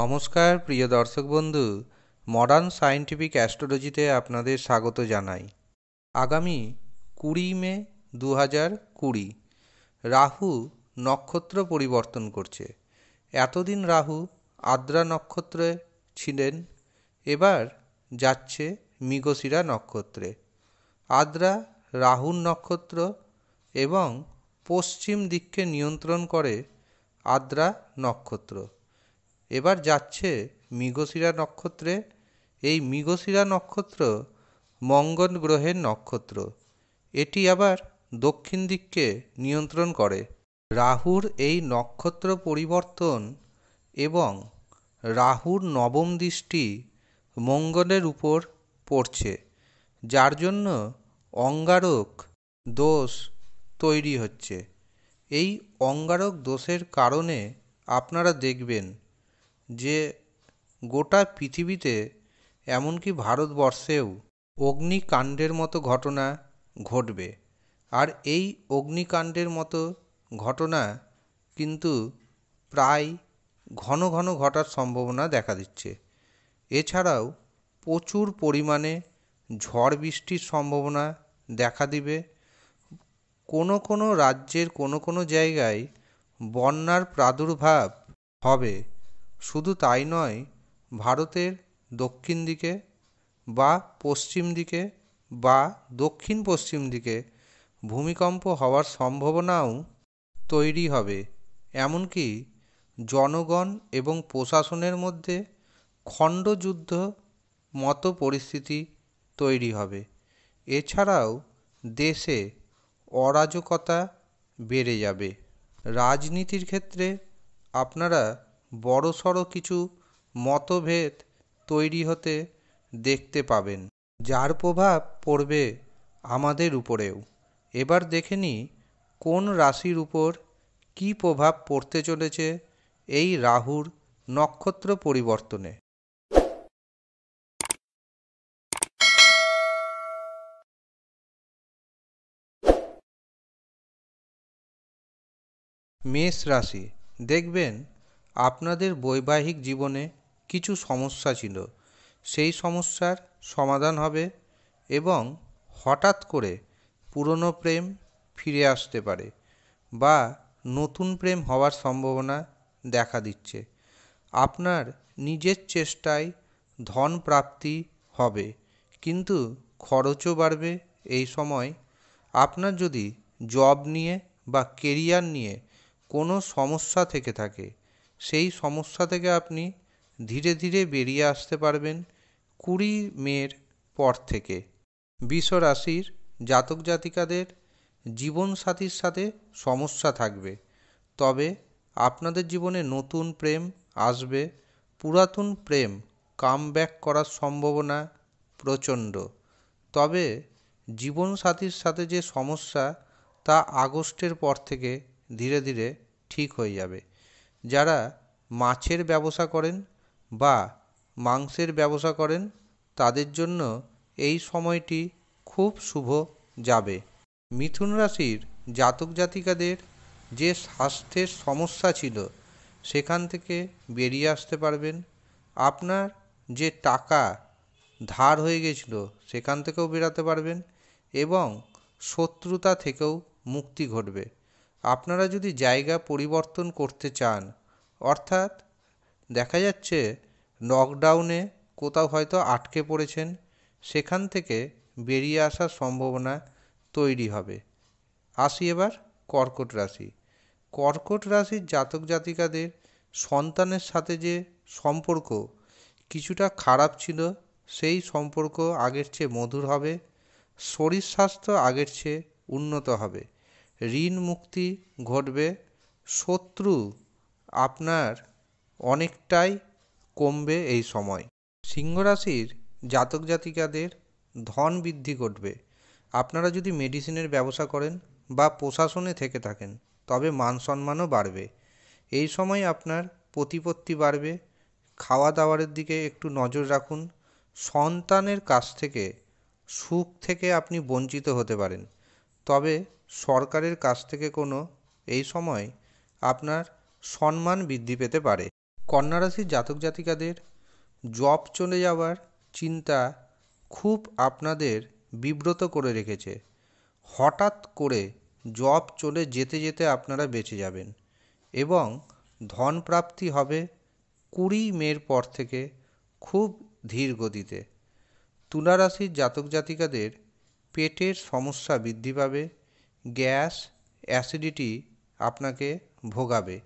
নমস্কার প্রিয় দর্শক বন্ধু মডার্ন সায়েন্টিফিক অ্যাস্ট্রোলজিতে আপনাদের স্বাগত জানাই আগামী কুড়ি মে দু হাজার কুড়ি রাহু নক্ষত্র পরিবর্তন করছে এতদিন রাহু আদ্রা নক্ষত্রে ছিলেন এবার যাচ্ছে মিগশিরা নক্ষত্রে আদ্রা রাহুর নক্ষত্র এবং পশ্চিম দিককে নিয়ন্ত্রণ করে আদ্রা নক্ষত্র এবার যাচ্ছে মৃগশিরা নক্ষত্রে এই মৃগশিরা নক্ষত্র মঙ্গল গ্রহের নক্ষত্র এটি আবার দক্ষিণ দিককে নিয়ন্ত্রণ করে রাহুর এই নক্ষত্র পরিবর্তন এবং রাহুর নবম দৃষ্টি মঙ্গলের উপর পড়ছে যার জন্য অঙ্গারক দোষ তৈরি হচ্ছে এই অঙ্গারক দোষের কারণে আপনারা দেখবেন যে গোটা পৃথিবীতে এমনকি ভারতবর্ষেও অগ্নিকাণ্ডের মতো ঘটনা ঘটবে আর এই অগ্নিকাণ্ডের মতো ঘটনা কিন্তু প্রায় ঘন ঘন ঘটার সম্ভাবনা দেখা দিচ্ছে এছাড়াও প্রচুর পরিমাণে ঝড় বৃষ্টির সম্ভাবনা দেখা দিবে কোনো কোনো রাজ্যের কোনো কোনো জায়গায় বন্যার প্রাদুর্ভাব হবে শুধু তাই নয় ভারতের দক্ষিণ দিকে বা পশ্চিম দিকে বা দক্ষিণ পশ্চিম দিকে ভূমিকম্প হওয়ার সম্ভাবনাও তৈরি হবে এমনকি জনগণ এবং প্রশাসনের মধ্যে খণ্ডযুদ্ধ মতো পরিস্থিতি তৈরি হবে এছাড়াও দেশে অরাজকতা বেড়ে যাবে রাজনীতির ক্ষেত্রে আপনারা বড়সড় কিছু মতভেদ তৈরি হতে দেখতে পাবেন যার প্রভাব পড়বে আমাদের উপরেও এবার দেখে নিই কোন রাশির উপর কি প্রভাব পড়তে চলেছে এই রাহুর নক্ষত্র পরিবর্তনে মেষ রাশি দেখবেন আপনাদের বৈবাহিক জীবনে কিছু সমস্যা ছিল সেই সমস্যার সমাধান হবে এবং হঠাৎ করে পুরনো প্রেম ফিরে আসতে পারে বা নতুন প্রেম হওয়ার সম্ভাবনা দেখা দিচ্ছে আপনার নিজের চেষ্টায় ধন প্রাপ্তি হবে কিন্তু খরচও বাড়বে এই সময় আপনার যদি জব নিয়ে বা কেরিয়ার নিয়ে কোনো সমস্যা থেকে থাকে সেই সমস্যা থেকে আপনি ধীরে ধীরে বেরিয়ে আসতে পারবেন কুড়ি মেয়ের পর থেকে বিশ্ব রাশির জাতক জাতিকাদের জীবনসাথীর সাথে সমস্যা থাকবে তবে আপনাদের জীবনে নতুন প্রেম আসবে পুরাতন প্রেম কাম ব্যাক করার সম্ভাবনা প্রচণ্ড তবে জীবনসাথীর সাথে যে সমস্যা তা আগস্টের পর থেকে ধীরে ধীরে ঠিক হয়ে যাবে যারা মাছের ব্যবসা করেন বা মাংসের ব্যবসা করেন তাদের জন্য এই সময়টি খুব শুভ যাবে মিথুন রাশির জাতক জাতিকাদের যে স্বাস্থ্যের সমস্যা ছিল সেখান থেকে বেরিয়ে আসতে পারবেন আপনার যে টাকা ধার হয়ে গেছিল সেখান থেকেও বেরাতে পারবেন এবং শত্রুতা থেকেও মুক্তি ঘটবে আপনারা যদি জায়গা পরিবর্তন করতে চান অর্থাৎ দেখা যাচ্ছে লকডাউনে কোথাও হয়তো আটকে পড়েছেন সেখান থেকে বেরিয়ে আসার সম্ভাবনা তৈরি হবে আসি এবার কর্কট রাশি কর্কট রাশির জাতক জাতিকাদের সন্তানের সাথে যে সম্পর্ক কিছুটা খারাপ ছিল সেই সম্পর্ক আগের চেয়ে মধুর হবে শরীর স্বাস্থ্য আগের চেয়ে উন্নত হবে ঋণ মুক্তি ঘটবে শত্রু আপনার অনেকটাই কমবে এই সময় সিংহ রাশির জাতক জাতিকাদের ধন বৃদ্ধি ঘটবে আপনারা যদি মেডিসিনের ব্যবসা করেন বা প্রশাসনে থেকে থাকেন তবে মান সম্মানও বাড়বে এই সময় আপনার প্রতিপত্তি বাড়বে খাওয়া দাওয়ারের দিকে একটু নজর রাখুন সন্তানের কাছ থেকে সুখ থেকে আপনি বঞ্চিত হতে পারেন তবে সরকারের কাছ থেকে কোনো এই সময় আপনার সম্মান বৃদ্ধি পেতে পারে কন্যা রাশির জাতক জাতিকাদের জব চলে যাওয়ার চিন্তা খুব আপনাদের বিব্রত করে রেখেছে হঠাৎ করে জব চলে যেতে যেতে আপনারা বেঁচে যাবেন এবং ধন প্রাপ্তি হবে কুড়ি মের পর থেকে খুব ধীর গতিতে তুলারাশির জাতক জাতিকাদের পেটের সমস্যা বৃদ্ধি পাবে গ্যাস অ্যাসিডিটি আপনাকে ভোগাবে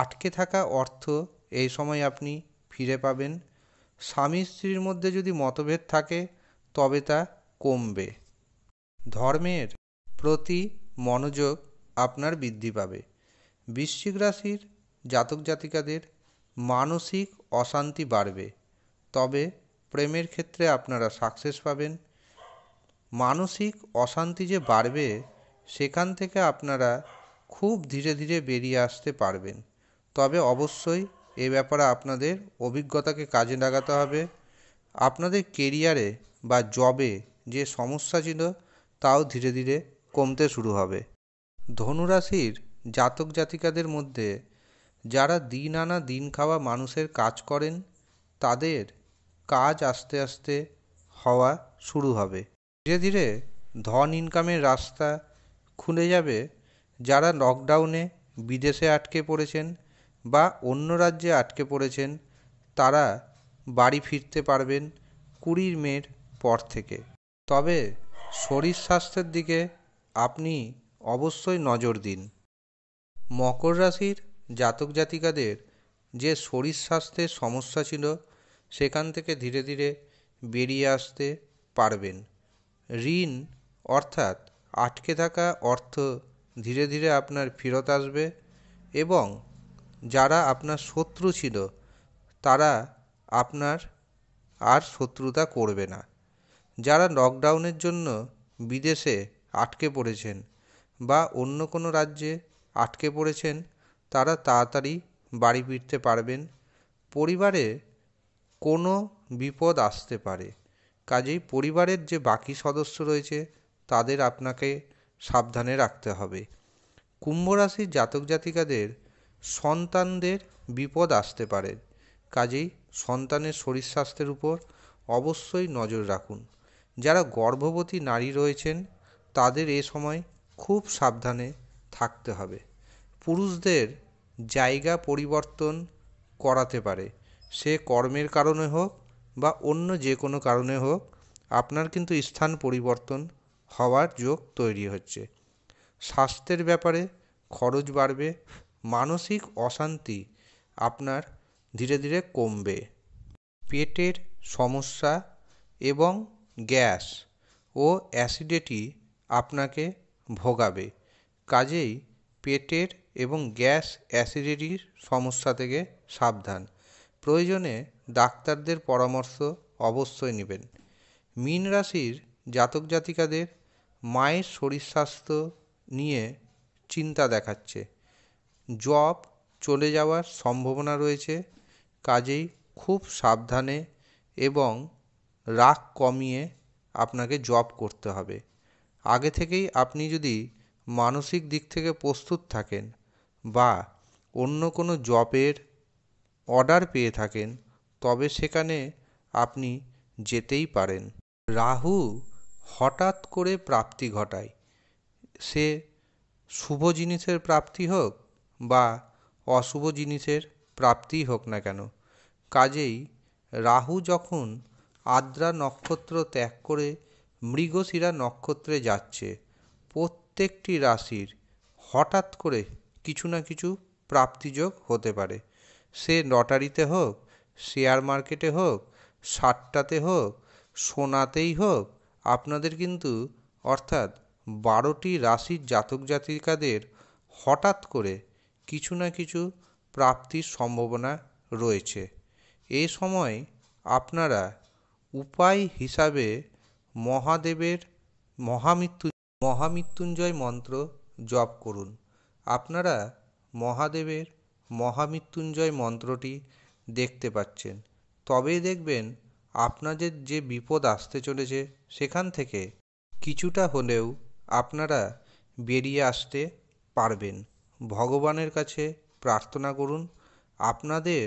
আটকে থাকা অর্থ এই সময় আপনি ফিরে পাবেন স্বামী স্ত্রীর মধ্যে যদি মতভেদ থাকে তবে তা কমবে ধর্মের প্রতি মনোযোগ আপনার বৃদ্ধি পাবে বৃশ্চিক রাশির জাতক জাতিকাদের মানসিক অশান্তি বাড়বে তবে প্রেমের ক্ষেত্রে আপনারা সাকসেস পাবেন মানসিক অশান্তি যে বাড়বে সেখান থেকে আপনারা খুব ধীরে ধীরে বেরিয়ে আসতে পারবেন তবে অবশ্যই এ ব্যাপারে আপনাদের অভিজ্ঞতাকে কাজে লাগাতে হবে আপনাদের কেরিয়ারে বা জবে যে সমস্যা ছিল তাও ধীরে ধীরে কমতে শুরু হবে ধনুরাশির জাতক জাতিকাদের মধ্যে যারা দিন আনা দিন খাওয়া মানুষের কাজ করেন তাদের কাজ আস্তে আস্তে হওয়া শুরু হবে ধীরে ধীরে ধন ইনকামের রাস্তা খুলে যাবে যারা লকডাউনে বিদেশে আটকে পড়েছেন বা অন্য রাজ্যে আটকে পড়েছেন তারা বাড়ি ফিরতে পারবেন কুড়ির মের পর থেকে তবে শরীর স্বাস্থ্যের দিকে আপনি অবশ্যই নজর দিন মকর রাশির জাতক জাতিকাদের যে শরীর স্বাস্থ্যের সমস্যা ছিল সেখান থেকে ধীরে ধীরে বেরিয়ে আসতে পারবেন ঋণ অর্থাৎ আটকে থাকা অর্থ ধীরে ধীরে আপনার ফেরত আসবে এবং যারা আপনার শত্রু ছিল তারা আপনার আর শত্রুতা করবে না যারা লকডাউনের জন্য বিদেশে আটকে পড়েছেন বা অন্য কোনো রাজ্যে আটকে পড়েছেন তারা তাড়াতাড়ি বাড়ি ফিরতে পারবেন পরিবারে কোনো বিপদ আসতে পারে কাজেই পরিবারের যে বাকি সদস্য রয়েছে তাদের আপনাকে সাবধানে রাখতে হবে কুম্ভ রাশির জাতক জাতিকাদের সন্তানদের বিপদ আসতে পারে কাজেই সন্তানের শরীর স্বাস্থ্যের উপর অবশ্যই নজর রাখুন যারা গর্ভবতী নারী রয়েছেন তাদের এ সময় খুব সাবধানে থাকতে হবে পুরুষদের জায়গা পরিবর্তন করাতে পারে সে কর্মের কারণে হোক বা অন্য যে কোনো কারণে হোক আপনার কিন্তু স্থান পরিবর্তন হওয়ার যোগ তৈরি হচ্ছে স্বাস্থ্যের ব্যাপারে খরচ বাড়বে মানসিক অশান্তি আপনার ধীরে ধীরে কমবে পেটের সমস্যা এবং গ্যাস ও অ্যাসিডিটি আপনাকে ভোগাবে কাজেই পেটের এবং গ্যাস অ্যাসিডিটির সমস্যা থেকে সাবধান প্রয়োজনে ডাক্তারদের পরামর্শ অবশ্যই নেবেন মীন রাশির জাতক জাতিকাদের মায়ের শরীর স্বাস্থ্য নিয়ে চিন্তা দেখাচ্ছে জব চলে যাওয়ার সম্ভাবনা রয়েছে কাজেই খুব সাবধানে এবং রাগ কমিয়ে আপনাকে জব করতে হবে আগে থেকেই আপনি যদি মানসিক দিক থেকে প্রস্তুত থাকেন বা অন্য কোনো জবের অর্ডার পেয়ে থাকেন তবে সেখানে আপনি যেতেই পারেন রাহু হঠাৎ করে প্রাপ্তি ঘটায় সে শুভ জিনিসের প্রাপ্তি হোক বা অশুভ জিনিসের প্রাপ্তিই হোক না কেন কাজেই রাহু যখন আদ্রা নক্ষত্র ত্যাগ করে মৃগশিরা নক্ষত্রে যাচ্ছে প্রত্যেকটি রাশির হঠাৎ করে কিছু না কিছু প্রাপ্তিযোগ হতে পারে সে লটারিতে হোক শেয়ার মার্কেটে হোক সাট্টাতে হোক সোনাতেই হোক আপনাদের কিন্তু অর্থাৎ বারোটি রাশির জাতক জাতিকাদের হঠাৎ করে কিছু না কিছু প্রাপ্তির সম্ভাবনা রয়েছে এ সময় আপনারা উপায় হিসাবে মহাদেবের মহামৃত্যু মহামৃত্যুঞ্জয় মন্ত্র জপ করুন আপনারা মহাদেবের মহামৃত্যুঞ্জয় মন্ত্রটি দেখতে পাচ্ছেন তবেই দেখবেন আপনাদের যে বিপদ আসতে চলেছে সেখান থেকে কিছুটা হলেও আপনারা বেরিয়ে আসতে পারবেন ভগবানের কাছে প্রার্থনা করুন আপনাদের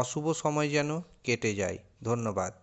অশুভ সময় যেন কেটে যায় ধন্যবাদ